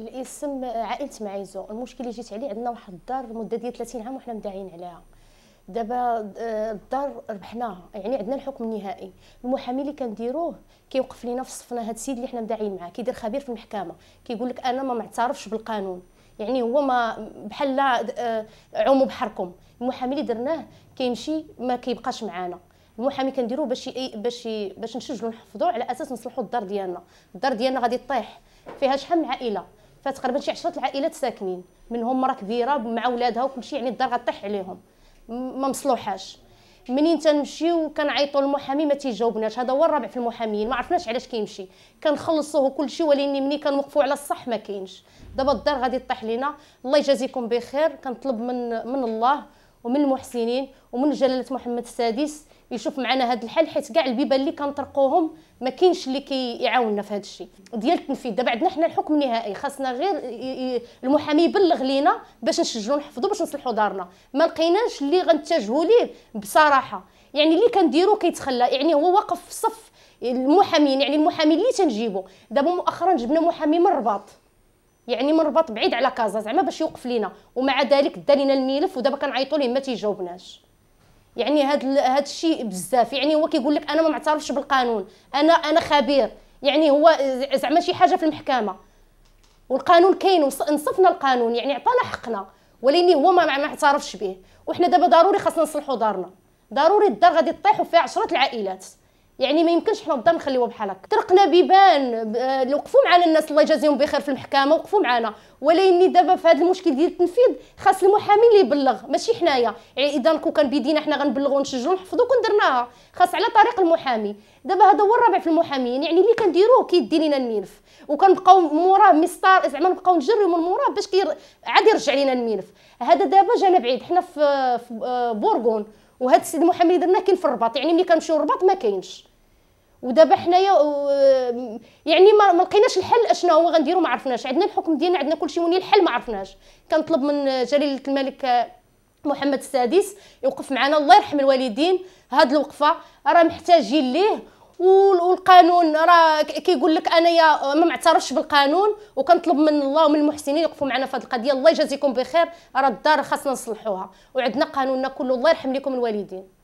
الاسم عائله معيزو المشكل اللي جيت عليه عندنا واحد الدار مده ديال 30 عام وحنا مداعين عليها دابا آه، الدار ربحناها يعني عندنا الحكم النهائي المحامي اللي كنديروه كيوقف لينا في صفنا هذا السيد اللي حنا مداعين معاه كيدير خبير في المحكمه كيقول لك انا ما معترفش بالقانون يعني هو ما بحال لا آه، عوموا بحركم المحامي اللي درناه كيمشي ما كيبقاش معانا المحامي كنديروه باش باش باش نسجلوا نحفظوه على اساس نصلحوا الدار ديالنا الدار ديالنا غادي تطيح فيها شحال من عائله فتقريبا شي 10 العائلات ساكنين منهم مرا كبيره مع ولادها وكلشي يعني الدار غطيح عليهم ما مصلوحاش منين تنمشيو كنعيطوا للمحامي ما تيجاوبناش هذا هو الرابع في المحاميين ما عرفناش علاش كيمشي كنخلصوه وكلشي ولكن مني كنوقفوا على الصح ما كاينش دابا الدار غادي طيح لينا الله يجازيكم بخير كنطلب من من الله ومن المحسنين ومن جلاله محمد السادس يشوف معنا هذا الحل حيت كاع البيبان اللي كنطرقوهم ما كاينش اللي كيعاوننا في هذا الشيء ديال التنفيذ دابا عندنا حنا الحكم النهائي خاصنا غير المحامي يبلغ لينا باش نسجلوا نحفظوا باش نصلحوا دارنا ما لقيناش اللي غنتجهوا ليه بصراحه يعني اللي كنديروا كيتخلى يعني هو واقف في صف المحامين يعني المحامي اللي تنجيبو دابا مؤخرا جبنا محامي من الرباط يعني من بعيد على كازا زعما باش يوقف لينا ومع ذلك دا لينا الملف ودابا كنعيطوا ليه ما تيجاوبناش يعني هاد هاد الشيء بزاف يعني هو كيقول لك انا ما معترفش بالقانون انا انا خبير يعني هو زعما شي حاجه في المحكمه والقانون كاين وانصفنا القانون يعني عطانا حقنا ولكن هو ما معترفش به وحنا دابا ضروري خاصنا نصلحوا دارنا ضروري الدار غادي تطيح وفيها عشرة العائلات يعني ما يمكنش حنا الدار نخليوه بحال هكا طرقنا بيبان آه، وقفوا معنا الناس الله يجازيهم بخير في المحكمه وقفوا معنا ولكن دابا في هذا المشكل ديال التنفيذ خاص المحامي اللي يبلغ ماشي حنايا يعني اذا كون كان بيدينا حنا غنبلغوا ونسجلوا ونحفظوا كون درناها خاص على طريق المحامي دابا هذا هو الرابع في المحامين يعني اللي كنديروه كيدي لينا الملف وكنبقاو موراه مسطار زعما نبقاو نجريو من موراه باش كير عاد يرجع لينا الملف هذا دابا جانا بعيد حنا في آه، آه، بورغون وهذا السيد المحامي اللي درناه كاين في الرباط يعني ملي كنمشيو الرباط ما كاينش ودابا حنايا يعني ما لقيناش الحل اشنو هو غنديرو ما عرفناش عندنا الحكم ديالنا عندنا كلشي وني الحل ما عرفناش كنطلب من جلاله الملك محمد السادس يوقف معنا الله يرحم الوالدين هاد الوقفه راه محتاجين ليه والقانون راه كيقول لك انايا ما معترفش بالقانون وكنطلب من الله ومن المحسنين يوقفوا معنا في هذه القضيه الله يجازيكم بخير راه الدار خاصنا نصلحوها وعندنا قانوننا كله الله يرحم لكم الوالدين